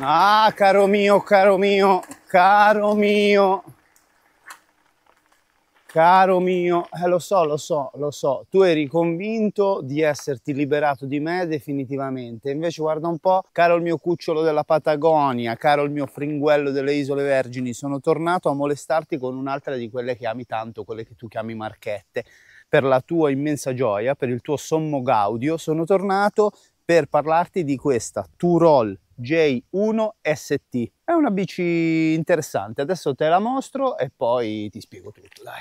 Ah, caro mio, caro mio, caro mio. Caro mio, eh, lo so, lo so, lo so, tu eri convinto di esserti liberato di me definitivamente, invece guarda un po', caro il mio cucciolo della Patagonia, caro il mio fringuello delle Isole Vergini, sono tornato a molestarti con un'altra di quelle che ami tanto, quelle che tu chiami marchette. Per la tua immensa gioia, per il tuo sommo gaudio, sono tornato per parlarti di questa Turol J1ST. È una bici interessante, adesso te la mostro e poi ti spiego tutto, dai.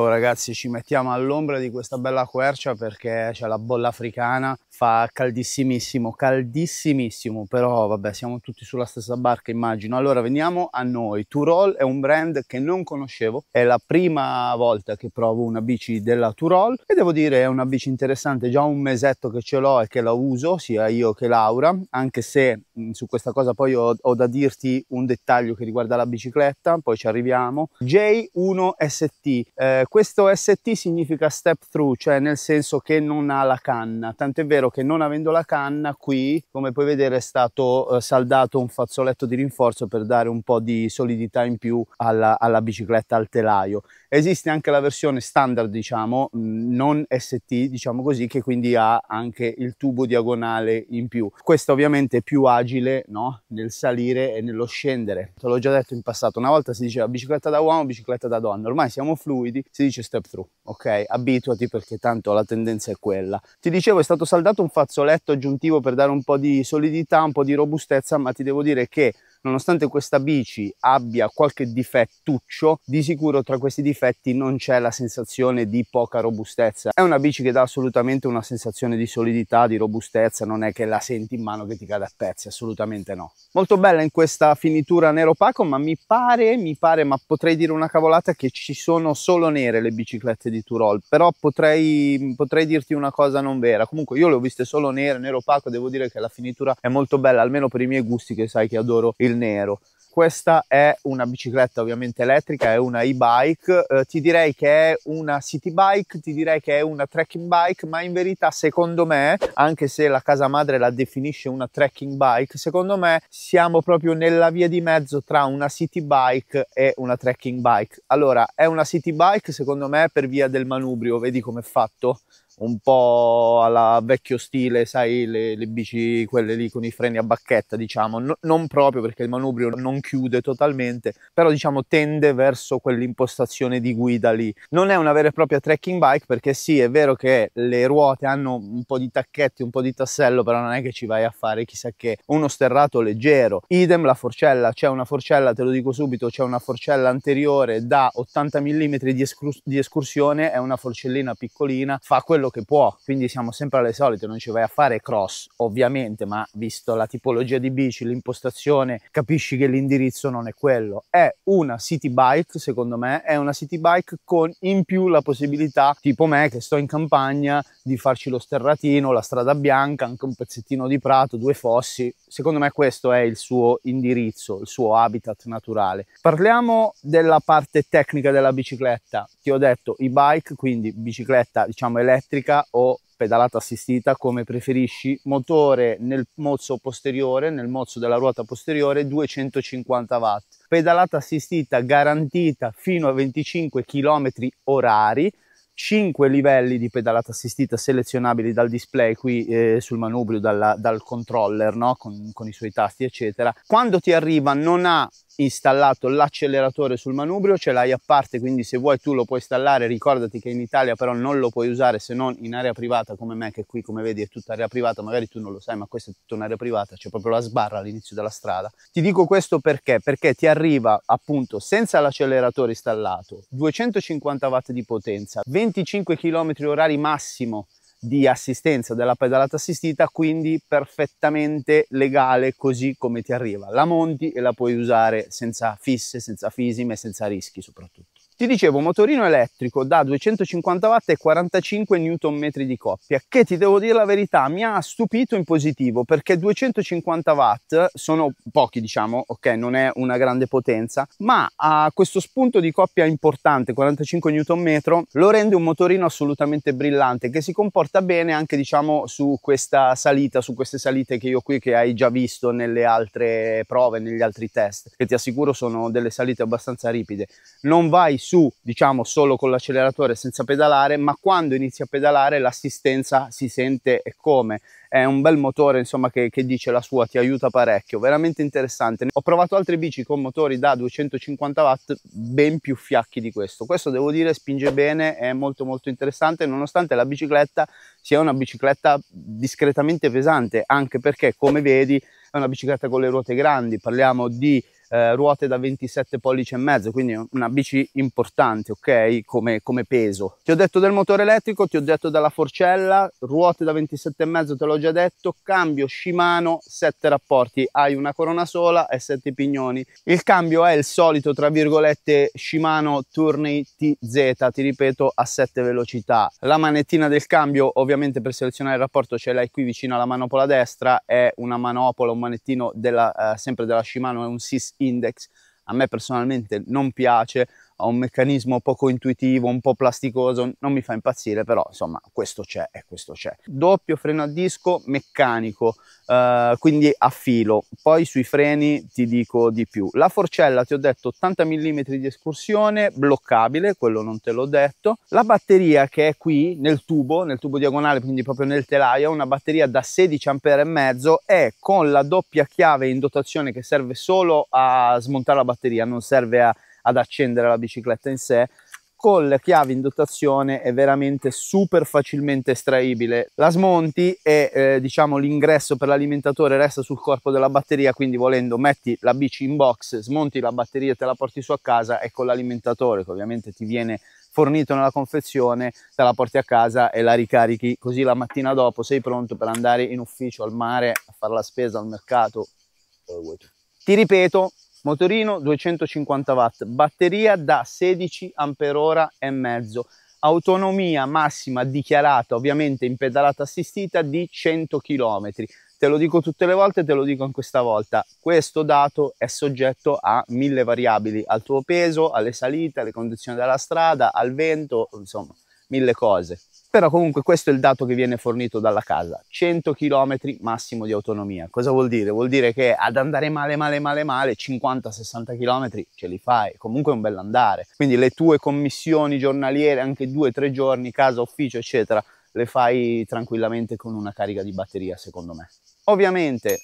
Oh ragazzi ci mettiamo all'ombra di questa bella quercia perché c'è la bolla africana fa caldissimissimo, caldissimissimo, però vabbè siamo tutti sulla stessa barca immagino. Allora veniamo a noi, Turol è un brand che non conoscevo, è la prima volta che provo una bici della Turol e devo dire è una bici interessante, già un mesetto che ce l'ho e che la uso sia io che Laura, anche se mh, mm, su questa cosa poi ho, ho da dirti un dettaglio che riguarda la bicicletta, poi ci arriviamo. J1ST, eh, questo ST significa step through, cioè nel senso che non ha la canna, tanto vero che non avendo la canna qui, come puoi vedere, è stato eh, saldato un fazzoletto di rinforzo per dare un po' di solidità in più alla, alla bicicletta al telaio. Esiste anche la versione standard, diciamo, non ST, diciamo così, che quindi ha anche il tubo diagonale in più. Questa ovviamente è più agile no? nel salire e nello scendere. Te l'ho già detto in passato, una volta si diceva bicicletta da uomo, bicicletta da donna, ormai siamo fluidi, si dice step through, ok? Abituati perché tanto la tendenza è quella. Ti dicevo è stato saldato un fazzoletto aggiuntivo per dare un po' di solidità, un po' di robustezza, ma ti devo dire che Nonostante questa bici abbia qualche difettuccio, di sicuro tra questi difetti non c'è la sensazione di poca robustezza. È una bici che dà assolutamente una sensazione di solidità, di robustezza, non è che la senti in mano che ti cade a pezzi, assolutamente no. Molto bella in questa finitura nero opaco, ma mi pare, mi pare, ma potrei dire una cavolata che ci sono solo nere le biciclette di Turol, però potrei, potrei dirti una cosa non vera. Comunque io le ho viste solo nere, nero opaco, devo dire che la finitura è molto bella, almeno per i miei gusti che sai che adoro il il nero. Questa è una bicicletta ovviamente elettrica, è una e-bike, eh, ti direi che è una city bike, ti direi che è una trekking bike, ma in verità secondo me, anche se la casa madre la definisce una trekking bike, secondo me siamo proprio nella via di mezzo tra una city bike e una trekking bike. Allora, è una city bike secondo me per via del manubrio, vedi com'è fatto? un po' alla vecchio stile, sai, le, le bici, quelle lì con i freni a bacchetta, diciamo, no, non proprio perché il manubrio non chiude totalmente, però diciamo tende verso quell'impostazione di guida lì. Non è una vera e propria trekking bike perché sì, è vero che le ruote hanno un po' di tacchetti, un po' di tassello, però non è che ci vai a fare chissà che uno sterrato leggero. Idem la forcella, c'è una forcella, te lo dico subito, c'è una forcella anteriore da 80 mm di, escurs- di escursione, è una forcellina piccolina, fa quello quello che può, quindi siamo sempre alle solite, non ci vai a fare cross ovviamente, ma visto la tipologia di bici, l'impostazione, capisci che l'indirizzo non è quello. È una city bike, secondo me, è una city bike con in più la possibilità, tipo me che sto in campagna, di farci lo sterratino, la strada bianca, anche un pezzettino di prato, due fossi. Secondo me questo è il suo indirizzo, il suo habitat naturale. Parliamo della parte tecnica della bicicletta. Ti ho detto i bike, quindi bicicletta diciamo elettrica elettrica o pedalata assistita come preferisci, motore nel mozzo posteriore, nel mozzo della ruota posteriore 250 watt, pedalata assistita garantita fino a 25 km orari, 5 livelli di pedalata assistita selezionabili dal display qui eh, sul manubrio, dalla, dal controller no? con, con i suoi tasti eccetera. Quando ti arriva non ha installato l'acceleratore sul manubrio, ce l'hai a parte, quindi se vuoi tu lo puoi installare, ricordati che in Italia però non lo puoi usare se non in area privata come me, che qui come vedi è tutta area privata, magari tu non lo sai, ma questa è tutta un'area privata, c'è proprio la sbarra all'inizio della strada. Ti dico questo perché? Perché ti arriva appunto senza l'acceleratore installato, 250 watt di potenza, 25 km orari massimo di assistenza della pedalata assistita, quindi perfettamente legale così come ti arriva. La monti e la puoi usare senza fisse, senza fisime, senza rischi soprattutto. Ti dicevo, motorino elettrico da 250 watt e 45 Nm di coppia, che ti devo dire la verità, mi ha stupito in positivo perché 250 watt sono pochi, diciamo, ok, non è una grande potenza, ma ha questo spunto di coppia importante, 45 Nm, lo rende un motorino assolutamente brillante che si comporta bene anche, diciamo, su questa salita, su queste salite che io qui che hai già visto nelle altre prove, negli altri test, che ti assicuro sono delle salite abbastanza ripide. Non vai su diciamo solo con l'acceleratore senza pedalare ma quando inizi a pedalare l'assistenza si sente e come è un bel motore insomma che, che, dice la sua ti aiuta parecchio veramente interessante ho provato altre bici con motori da 250 watt ben più fiacchi di questo questo devo dire spinge bene è molto molto interessante nonostante la bicicletta sia una bicicletta discretamente pesante anche perché come vedi è una bicicletta con le ruote grandi parliamo di eh, ruote da 27 pollici e mezzo, quindi una bici importante, ok? Come, come, peso. Ti ho detto del motore elettrico, ti ho detto della forcella, ruote da 27 e mezzo, te l'ho già detto, cambio Shimano, 7 rapporti, hai una corona sola e 7 pignoni. Il cambio è il solito, tra virgolette, Shimano Tourney TZ, ti ripeto, a 7 velocità. La manettina del cambio, ovviamente per selezionare il rapporto ce l'hai qui vicino alla manopola destra, è una manopola, un manettino della, eh, sempre della Shimano, è un, sistema index a me personalmente non piace ha un meccanismo poco intuitivo, un po' plasticoso, non mi fa impazzire, però insomma questo c'è e questo c'è. Doppio freno a disco meccanico, eh, quindi a filo, poi sui freni ti dico di più. La forcella ti ho detto 80 mm di escursione, bloccabile, quello non te l'ho detto. La batteria che è qui nel tubo, nel tubo diagonale, quindi proprio nel telaio, una batteria da 16 ampere e mezzo e con la doppia chiave in dotazione che serve solo a smontare la batteria, non serve a ad accendere la bicicletta in sé con le chiavi in dotazione è veramente super facilmente estraibile. La smonti e eh, diciamo l'ingresso per l'alimentatore resta sul corpo della batteria, quindi volendo metti la bici in box, smonti la batteria, e te la porti su a casa e con l'alimentatore che ovviamente ti viene fornito nella confezione, te la porti a casa e la ricarichi così la mattina dopo sei pronto per andare in ufficio, al mare, a fare la spesa, al mercato, Ti ripeto, motorino 250 watt, batteria da 16 Ah e mezzo, autonomia massima dichiarata ovviamente in pedalata assistita di 100 km. Te lo dico tutte le volte, te lo dico anche questa volta. Questo dato è soggetto a mille variabili, al tuo peso, alle salite, alle condizioni della strada, al vento, insomma, mille cose. Però comunque questo è il dato che viene fornito dalla casa, 100 km massimo di autonomia. Cosa vuol dire? Vuol dire che ad andare male male male male 50-60 km ce li fai, comunque è un bell'andare. Quindi le tue commissioni giornaliere, anche 2-3 giorni, casa, ufficio eccetera, le fai tranquillamente con una carica di batteria secondo me. Ovviamente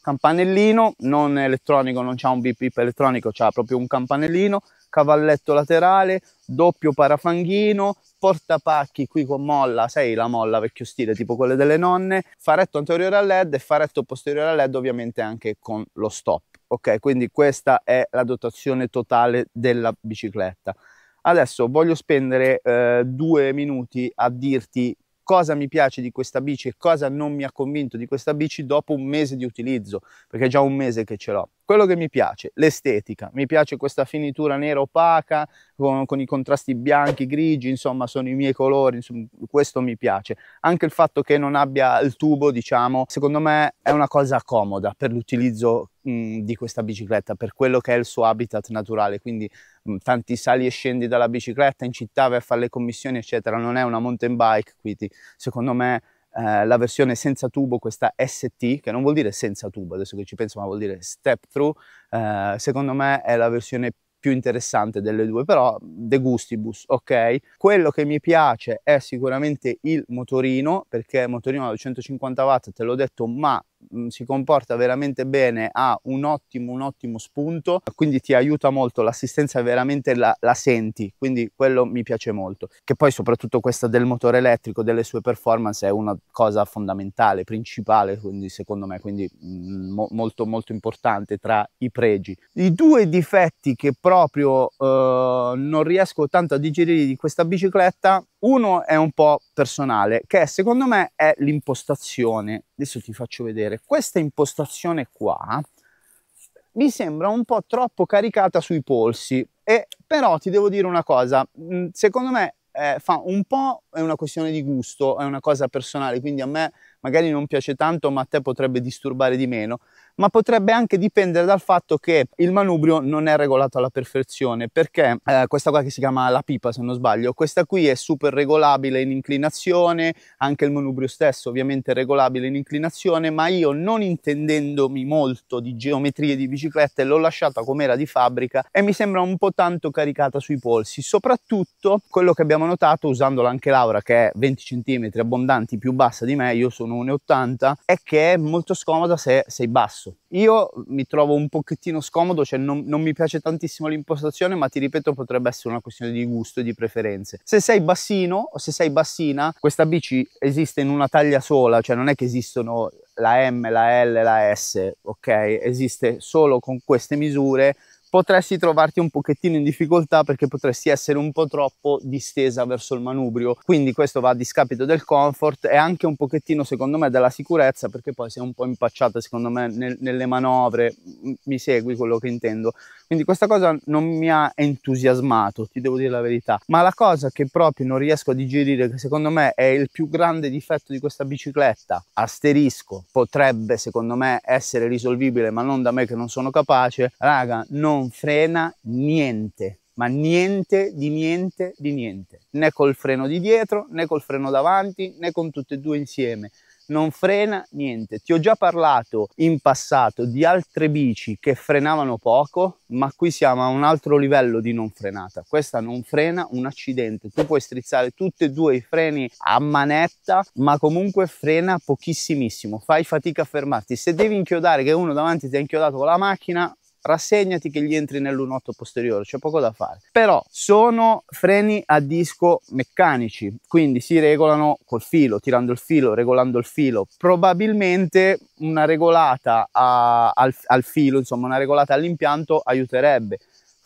campanellino, non elettronico, non c'ha un bip bip elettronico, c'ha proprio un campanellino, cavalletto laterale, doppio parafanghino, portapacchi qui con molla, sai la molla vecchio stile tipo quelle delle nonne, faretto anteriore a LED e faretto posteriore a LED ovviamente anche con lo stop. Ok, quindi questa è la dotazione totale della bicicletta. Adesso voglio spendere eh, due minuti a dirti cosa mi piace di questa bici e cosa non mi ha convinto di questa bici dopo un mese di utilizzo, perché è già un mese che ce l'ho quello che mi piace, l'estetica, mi piace questa finitura nera opaca con, con, i contrasti bianchi, grigi, insomma sono i miei colori, insomma, questo mi piace. Anche il fatto che non abbia il tubo, diciamo, secondo me è una cosa comoda per l'utilizzo di questa bicicletta per quello che è il suo habitat naturale quindi mh, tanti sali e scendi dalla bicicletta in città vai a fare le commissioni eccetera non è una mountain bike quindi secondo me eh, la versione senza tubo, questa ST, che non vuol dire senza tubo, adesso che ci penso, ma vuol dire step through, eh, secondo me è la versione più interessante delle due, però de gustibus, ok? Quello che mi piace è sicuramente il motorino, perché motorino da 250 watt, te l'ho detto, ma Mm, si comporta veramente bene, ha un ottimo, un ottimo spunto, quindi ti aiuta molto, l'assistenza veramente la, la senti, quindi quello mi piace molto. Che poi soprattutto questa del motore elettrico, delle sue performance è una cosa fondamentale, principale, quindi secondo me, quindi mh, mm, molto molto importante tra i pregi. I due difetti che proprio eh, non riesco tanto a digerire di questa bicicletta, uno è un po' personale, che secondo me è l'impostazione adesso ti faccio vedere, questa impostazione qua mi sembra un po' troppo caricata sui polsi, e, però ti devo dire una cosa, mm, secondo me eh, fa un po' è una questione di gusto, è una cosa personale, quindi a me magari non piace tanto, ma a te potrebbe disturbare di meno ma potrebbe anche dipendere dal fatto che il manubrio non è regolato alla perfezione perché eh, questa qua che si chiama la pipa se non sbaglio questa qui è super regolabile in inclinazione anche il manubrio stesso ovviamente è regolabile in inclinazione ma io non intendendomi molto di geometrie di biciclette l'ho lasciata come era di fabbrica e mi sembra un po' tanto caricata sui polsi soprattutto quello che abbiamo notato usandola anche Laura che è 20 cm abbondanti più bassa di me io sono 1,80 è che è molto scomoda se sei basso basso. Io mi trovo un pochettino scomodo, cioè non, non, mi piace tantissimo l'impostazione, ma ti ripeto potrebbe essere una questione di gusto e di preferenze. Se sei bassino o se sei bassina, questa bici esiste in una taglia sola, cioè non è che esistono la M, la L, la S, ok? Esiste solo con queste misure potresti trovarti un pochettino in difficoltà perché potresti essere un po' troppo distesa verso il manubrio. Quindi questo va a discapito del comfort e anche un pochettino, secondo me, della sicurezza perché poi sei un po' impacciata, secondo me, nel, nelle manovre. Mi segui quello che intendo. Quindi questa cosa non mi ha entusiasmato, ti devo dire la verità. Ma la cosa che proprio non riesco a digerire, che secondo me è il più grande difetto di questa bicicletta, asterisco, potrebbe secondo me essere risolvibile, ma non da me che non sono capace, raga, non non frena niente, ma niente di niente di niente, né col freno di dietro, né col freno davanti, né con tutte e due insieme. Non frena niente. Ti ho già parlato in passato di altre bici che frenavano poco, ma qui siamo a un altro livello di non frenata. Questa non frena un accidente. Tu puoi strizzare tutti e due i freni a manetta, ma comunque frena pochissimissimo. Fai fatica a fermarti. Se devi inchiodare che uno davanti ti ha inchiodato con la macchina, rassegnati che gli entri nell'unotto posteriore, c'è poco da fare. Però sono freni a disco meccanici, quindi si regolano col filo, tirando il filo, regolando il filo. Probabilmente una regolata a, al, al filo, insomma una regolata all'impianto aiuterebbe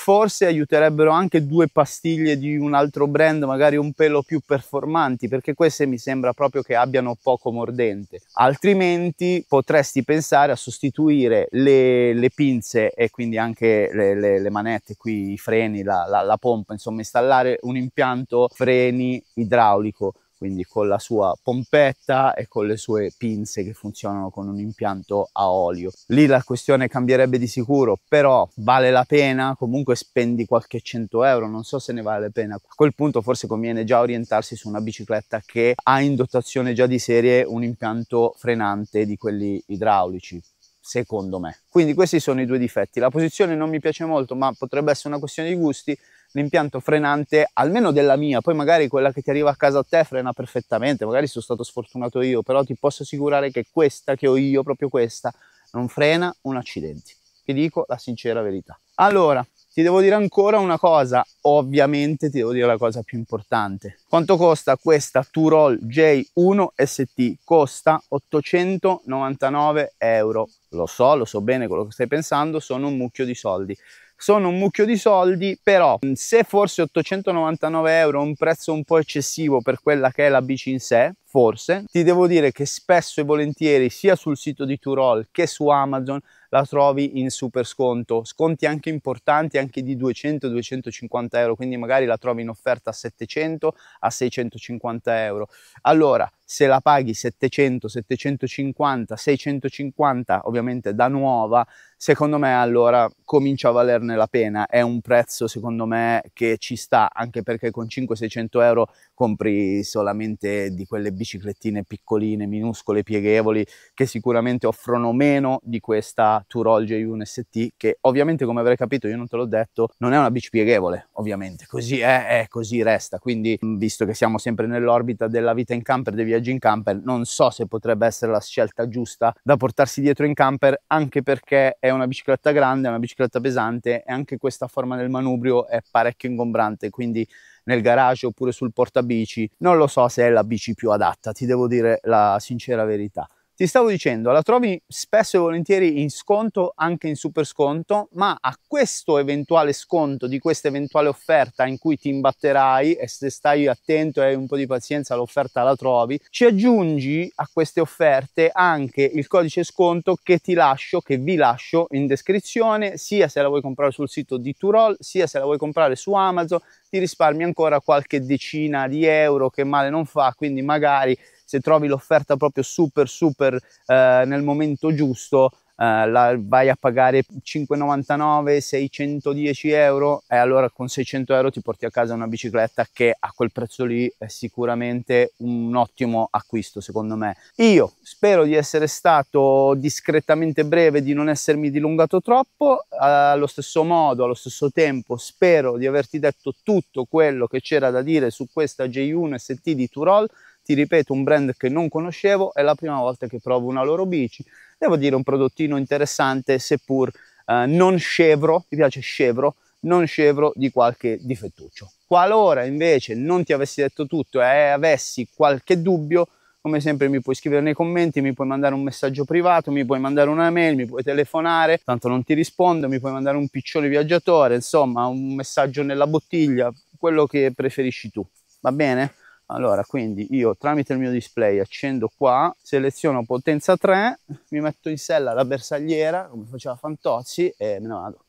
forse aiuterebbero anche due pastiglie di un altro brand magari un pelo più performanti perché queste mi sembra proprio che abbiano poco mordente altrimenti potresti pensare a sostituire le, le pinze e quindi anche le, le, le manette qui i freni la, la, la pompa insomma installare un impianto freni idraulico quindi con la sua pompetta e con le sue pinze che funzionano con un impianto a olio. Lì la questione cambierebbe di sicuro, però vale la pena, comunque spendi qualche cento euro, non so se ne vale la pena. A quel punto forse conviene già orientarsi su una bicicletta che ha in dotazione già di serie un impianto frenante di quelli idraulici, secondo me. Quindi questi sono i due difetti. La posizione non mi piace molto, ma potrebbe essere una questione di gusti l'impianto frenante, almeno della mia, poi magari quella che ti arriva a casa a te frena perfettamente, magari sono stato sfortunato io, però ti posso assicurare che questa che ho io, proprio questa, non frena un accidente. Ti dico la sincera verità. Allora, ti devo dire ancora una cosa, ovviamente ti devo dire la cosa più importante. Quanto costa questa Turol J1 ST? Costa 899 euro. Lo so, lo so bene quello che stai pensando, sono un mucchio di soldi sono un mucchio di soldi però mm, se forse 899 euro è un prezzo un po' eccessivo per quella che è la bici in sé forse. Ti devo dire che spesso e volentieri sia sul sito di Turol che su Amazon la trovi in super sconto, sconti anche importanti, anche di 200-250 euro, quindi magari la trovi in offerta a 700 a 650 euro. Allora, se la paghi 700, 750, 650, ovviamente da nuova, secondo me allora comincia a valerne la pena, è un prezzo secondo me che ci sta, anche perché con 5-600 euro compri solamente di quelle biciclettine piccoline, minuscole, pieghevoli, che sicuramente offrono meno di questa Turol J1 ST, che ovviamente come avrei capito, io non te l'ho detto, non è una bici pieghevole, ovviamente, così è, è così resta, quindi visto che siamo sempre nell'orbita della vita in camper, dei viaggi in camper, non so se potrebbe essere la scelta giusta da portarsi dietro in camper, anche perché è una bicicletta grande, è una bicicletta pesante e anche questa forma del manubrio è parecchio ingombrante, quindi nel garage oppure sul portabici. Non lo so se è la bici più adatta, ti devo dire la sincera verità. Ti stavo dicendo, la trovi spesso e volentieri in sconto, anche in super sconto, ma a questo eventuale sconto di questa eventuale offerta in cui ti imbatterai e se stai attento e hai un po' di pazienza l'offerta la trovi, ci aggiungi a queste offerte anche il codice sconto che ti lascio, che vi lascio in descrizione, sia se la vuoi comprare sul sito di Turol, sia se la vuoi comprare su Amazon, ti risparmi ancora qualche decina di euro che male non fa, quindi magari se trovi l'offerta proprio super super eh, nel momento giusto, Uh, la vai a pagare 5,99 610 euro e allora con 600 euro ti porti a casa una bicicletta che a quel prezzo lì è sicuramente un ottimo acquisto secondo me io spero di essere stato discretamente breve di non essermi dilungato troppo allo stesso modo allo stesso tempo spero di averti detto tutto quello che c'era da dire su questa J1 ST di Turol ti ripeto, un brand che non conoscevo, è la prima volta che provo una loro bici. Devo dire un prodottino interessante, seppur eh, non scevro, mi piace scevro, non scevro di qualche difettuccio. Qualora invece non ti avessi detto tutto e avessi qualche dubbio, come sempre mi puoi scrivere nei commenti, mi puoi mandare un messaggio privato, mi puoi mandare una mail, mi puoi telefonare, tanto non ti rispondo, mi puoi mandare un piccione viaggiatore, insomma un messaggio nella bottiglia, quello che preferisci tu, va bene? allora quindi io tramite il mio display accendo qua seleziono potenza 3 mi metto in sella la bersagliera come faceva Fantozzi e me ne vado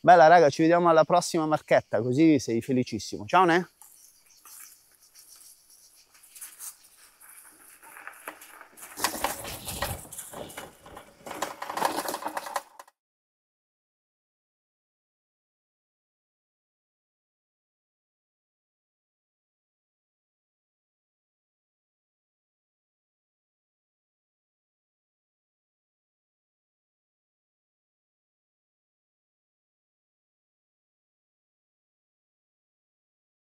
bella raga ci vediamo alla prossima marchetta così sei felicissimo ciao ne